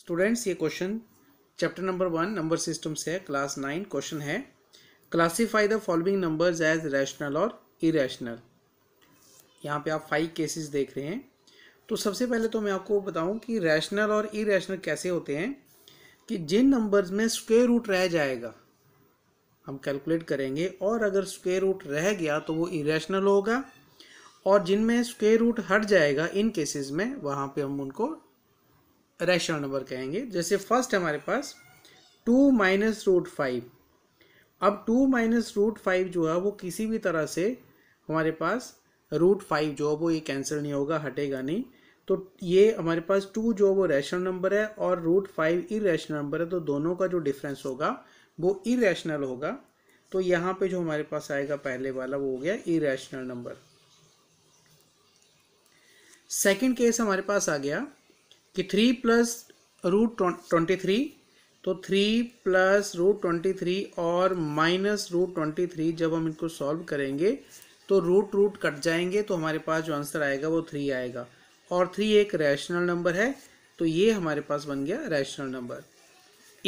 students ये question chapter number one number system से है क्लास नाइन क्वेश्चन है classify the following numbers as rational और irrational यहाँ पे आप फाइव केसेस देख रहे हैं तो सबसे पहले तो मैं आपको बताऊँ कि रैशनल और इरेशनल कैसे होते हैं कि जिन नंबर्स में स्क्वेयर रूट रह जाएगा हम कैलकुलेट करेंगे और अगर स्क्वेयर रूट रह गया तो वो इरेशनल होगा और जिनमें स्क्वेयर रूट हट जाएगा इन केसेस में वहाँ पे हम उनको रैशनल नंबर कहेंगे जैसे फर्स्ट हमारे पास टू माइनस रूट फाइव अब टू माइनस रूट फाइव जो है वो किसी भी तरह से हमारे पास रूट फाइव जो है वो ये कैंसिल नहीं होगा हटेगा नहीं तो ये हमारे पास टू जो वो रैशनल नंबर है और रूट फाइव इरेशनल नंबर है तो दोनों का जो डिफरेंस होगा वो इरेशनल होगा तो यहाँ पे जो हमारे पास आएगा पहले वाला वो हो गया इरेशनल नंबर सेकंड केस हमारे पास आ गया कि three plus root twenty three तो three plus root twenty three और माइनस रूट ट्वेंटी थ्री जब हम इनको सॉल्व करेंगे तो रूट रूट कट जाएंगे तो हमारे पास जो आंसर आएगा वो थ्री आएगा और थ्री एक रैशनल नंबर है तो ये हमारे पास बन गया रैशनल नंबर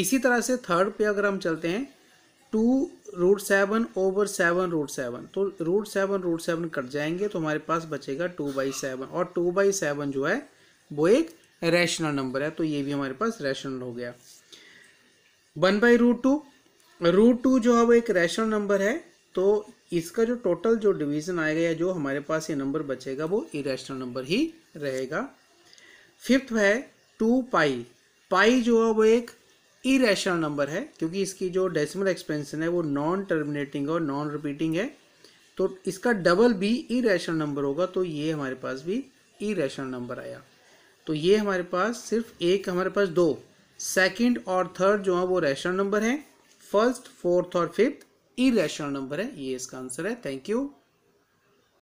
इसी तरह से थर्ड पे अगर हम चलते हैं two root seven over seven root seven तो root seven root seven cut जाएंगे तो हमारे पास बचेगा टू बाई सेवन और टू बाई सेवन जो है वो एक रैशनल नंबर है तो ये भी हमारे पास रैशनल हो गया one by root two root two जो है वो एक रैशनल नंबर है तो इसका जो टोटल जो डिवीज़न आएगा या जो हमारे पास ये नंबर बचेगा वो इरेशनल नंबर ही रहेगा फिफ्थ है टू पाई पाई जो है वो एक इरेशनल नंबर है क्योंकि इसकी जो डेसिमल एक्सपेंशन है वो नॉन टर्मिनेटिंग और नॉन रिपीटिंग है तो इसका डबल भी इरेशनल नंबर होगा तो ये हमारे पास भी इरेशनल नंबर आया तो ये हमारे पास सिर्फ एक हमारे पास दो सेकंड और थर्ड जो है वो रैशनल नंबर है फर्स्ट फोर्थ और फिफ्थ इ नंबर है ये इसका आंसर है थैंक यू